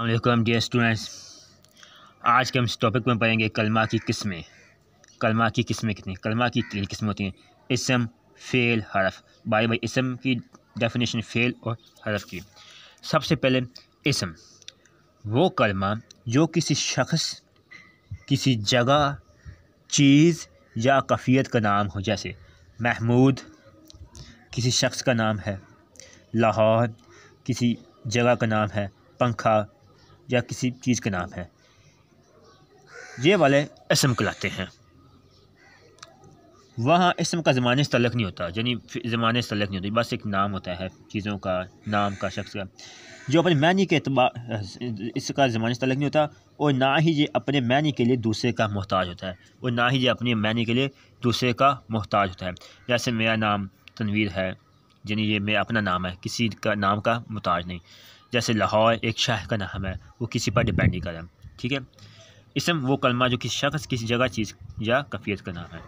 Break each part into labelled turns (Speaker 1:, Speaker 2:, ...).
Speaker 1: अलकुम dear students आज के हम इस टॉपिक में पढ़ेंगे कलमा की किस्में कलमा की किस्में कितनी कलमा की तीन किस्में होती हैं इसम फ़ेल हरफ बाई बाई इसम की डेफिनेशन फ़ेल और हरफ की सबसे पहले इसम वो कलमा जो किसी शख्स किसी जगह चीज़ या कफ़ीत का नाम हो जैसे महमूद किसी शख्स का नाम है लाहौर किसी जगह का नाम है पंखा या किसी चीज़ का नाम है ये वाले इसम कहलाते हैं वहाँ इसम का ज़माने से तलक नहीं होता यानी ज़माने से तलक नहीं होती बस एक नाम होता है चीज़ों का नाम का शख्स का जो अपने मैनी के इसका ज़माने से तलक नहीं होता और ना ही ये अपने मैनी के लिए दूसरे का मोहताज होता है और ना ही ये अपने मैनी के लिए दूसरे का मोहताज होता है जैसे मेरा नाम तनवीर है यानी ये मेरा अपना नाम है किसी का नाम का मोहताज नहीं जैसे लाहौर एक शहर का नाम है वो किसी पर डिपेंड नहीं करें ठीक है इसम वो कलमा जो किसी शख्स किसी जगह चीज़ या कफियत का नाम है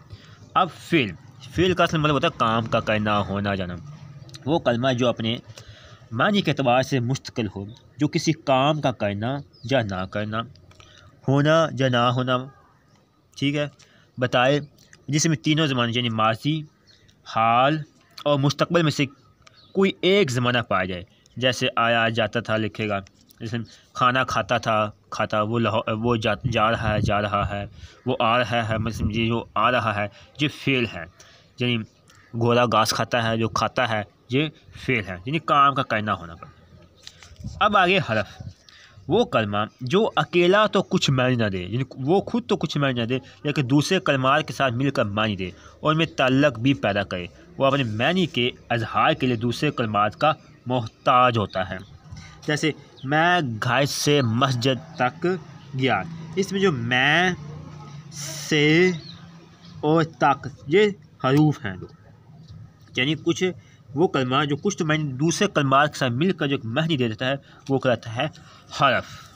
Speaker 1: अब फ़िल फ़िल का असल मतलब होता है काम का करना होना जाना वो कलमा जो अपने मानी के अतबार से मुस्तकिल हो जो किसी काम का करना या ना करना होना या ना होना ठीक है बताए जिसमें तीनों ज़माने यानी माजी हाल और मुस्तकबल में से कोई एक ज़माना पाया जाए जैसे आया जाता था लिखेगा जैसे खाना खाता था खाता वो वो जा, जा रहा है जा रहा है वो आ रहा है मतलब ये जो आ रहा है ये फेल है यानी गोरा घास खाता है जो खाता है ये फेल है यानी काम का कहना होना पड़ता अब आगे हरफ वो कलमा जो अकेला तो कुछ मैं ना दे वो खुद तो कुछ मैं ना दे लेकिन दूसरे कलमार के साथ मिलकर मानी दे और उनमें तल्लक भी पैदा करे वो अपने मैनी के अजहार के लिए दूसरे कलमार का मोहताज होता है जैसे मैं घर से मस्जिद तक गया इसमें जो मैं से और तक ये हरूफ हैं दो यानी कुछ वो कलमा जो कुछ तो मैंने दूसरे कलमा के साथ मिलकर जो महनी दे देता है वो कहलाता है हरफ